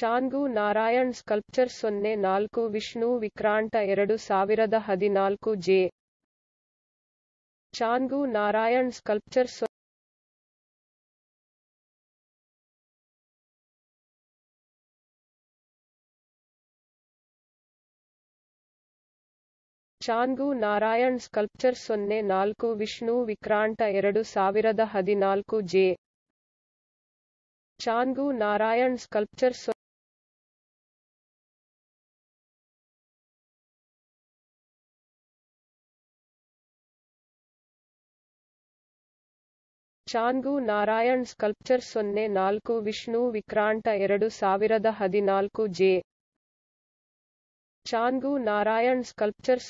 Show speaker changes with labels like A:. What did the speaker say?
A: ಚಾಂದು Narayan sculpture ಸೊನ್ನೆ ನಾಲ್ಕು ವಿಷ್ಣು ವಿಕ್ರಾಂತ ಎರಡು ಸಾವಿರದ ಹದಿನಾಲ್ಕು J Chandu Narayan sculpture Chandu Narayan sculpture ಸೊನ್ನೆ ನಾಲ್ಕು ವಿಷ್ಣು ವಿಕ್ರಾಂತ ಎರಡು ಸಾವಿರದ ಹದಿನಾಲ್ಕು J Chandu Narayan sculpture Changu Narayan sculpture ಸೊನ್ನೆ ನಾಲ್ಕು ವಿಷ್ಣು ವಿಕ್ರಾಂತ ಎರಡು ಸಾವಿರದ ಹದಿನಾಲ್ಕು ಜೆ. ಚಾಂಗು ನಾರಾಯಣ್ ಸ್ಕಲ್ಪ್ಚರ್